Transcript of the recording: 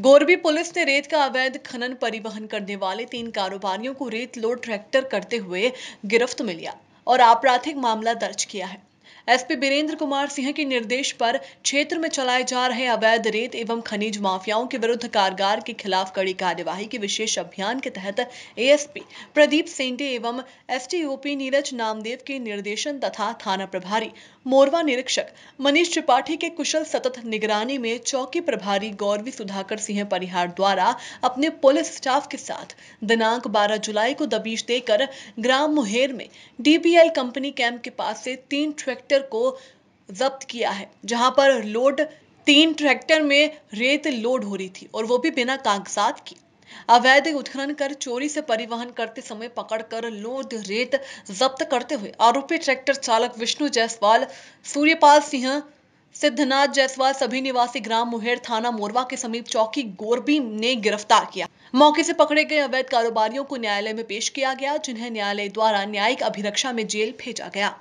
गोरबी police ने रेत का अवैध खनन परिवहन करने वाले तीन कारोबारियों को रेत लोड ट्रैक्टर करते हुए गिरफ्त में लिया और आपराधिक मामला दर्ज किया है एसपी बीरेंद्र कुमार सिंह के निर्देश पर क्षेत्र में चलाए जा रहे अवैध रेत एवं खनिज माफियाओं के विरुद्ध कारगार के खिलाफ कड़ी कार्यवाही के विशेष अभियान के तहत एएसपी प्रदीप सेंटे एवं एसटीओपी नीरज नामदेव के निर्देशन तथा थाना प्रभारी मोरवा निरीक्षक मनीष त्रिपाठी के कुशल सतत निगरानी में चौकी प्रभारी गौरवी सुधाकर सिंह परिहार द्वारा अपने पुलिस स्टाफ के साथ दिनांक 12 जुलाई को दबीश देकर ग्राम मुहेर में डीबीएल कंपनी कैंप के पास से तीन ट्रैक्टर ट्रैक्टर को जब्त किया है जहां पर लोड तीन ट्रैक्टर में रेत लोड हो रही थी और वो भी बिना कागजात के अवैध उत्खनन कर चोरी से परिवहन करते समय पकड़कर लोड रेत जब्त करते हुए आरोपी ट्रैक्टर चालक विष्णु जायसवाल सूर्यपाल सिंह सिद्धनाथ जायसवाल सभी निवासी ग्राम मुहेर थाना मोरवा के समीप चौकी गोरबी ने गिरफ्तार किया मौके से पकड़े गए अवैध कारोबारियों को न्यायालय में पेश किया गया जिन्हें न्यायालय द्वारा न्यायिक अभिरक्षा में जेल भेजा गया